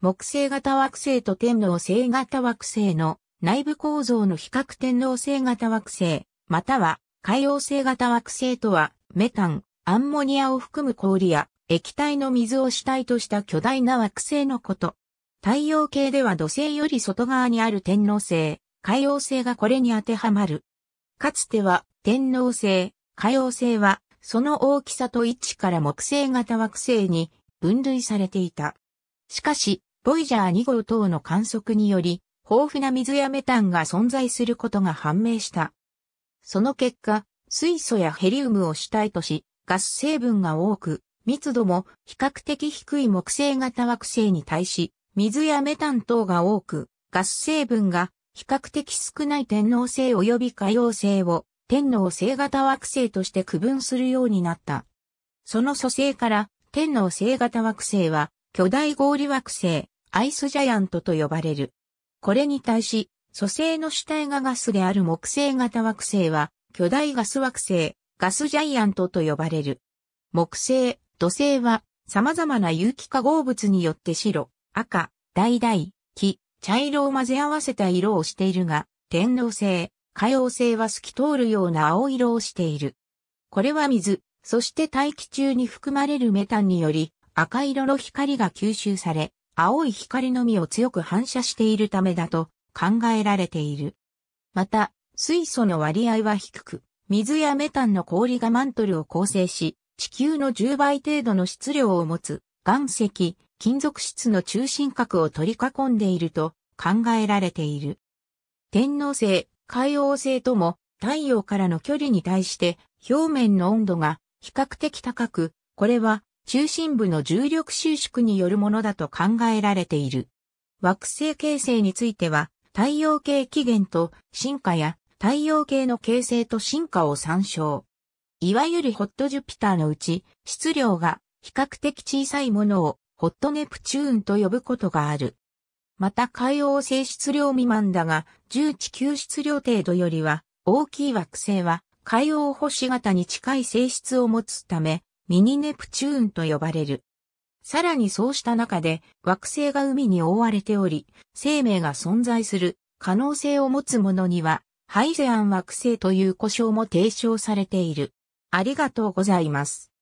木星型惑星と天皇星型惑星の内部構造の比較天皇星型惑星、または海洋星型惑星とは、メタン、アンモニアを含む氷や液体の水を主体とした巨大な惑星のこと。太陽系では土星より外側にある天皇星、海洋星がこれに当てはまる。かつては天皇星、海洋星はその大きさと位置から木星型惑星に分類されていた。しかし、ボイジャー2号等の観測により、豊富な水やメタンが存在することが判明した。その結果、水素やヘリウムを主体とし、ガス成分が多く、密度も比較的低い木星型惑星に対し、水やメタン等が多く、ガス成分が比較的少ない天皇星及び海洋星を天皇星型惑星として区分するようになった。その蘇生から天皇星型惑星は巨大氷惑星、アイスジャイアントと呼ばれる。これに対し、組成の主体がガスである木星型惑星は、巨大ガス惑星、ガスジャイアントと呼ばれる。木星、土星は、様々な有機化合物によって白、赤、橙、黄、茶色を混ぜ合わせた色をしているが、天王星、海王星は透き通るような青色をしている。これは水、そして大気中に含まれるメタンにより、赤色の光が吸収され、青い光のみを強く反射しているためだと考えられている。また、水素の割合は低く、水やメタンの氷がマントルを構成し、地球の10倍程度の質量を持つ岩石、金属質の中心核を取り囲んでいると考えられている。天王星、海王星とも太陽からの距離に対して表面の温度が比較的高く、これは中心部の重力収縮によるものだと考えられている。惑星形成については、太陽系起源と進化や太陽系の形成と進化を参照。いわゆるホットジュピターのうち、質量が比較的小さいものをホットネプチューンと呼ぶことがある。また海洋性質量未満だが、重地球質量程度よりは大きい惑星は海洋星型に近い性質を持つため、ミニネプチューンと呼ばれる。さらにそうした中で惑星が海に覆われており、生命が存在する可能性を持つものには、ハイゼアン惑星という呼称も提唱されている。ありがとうございます。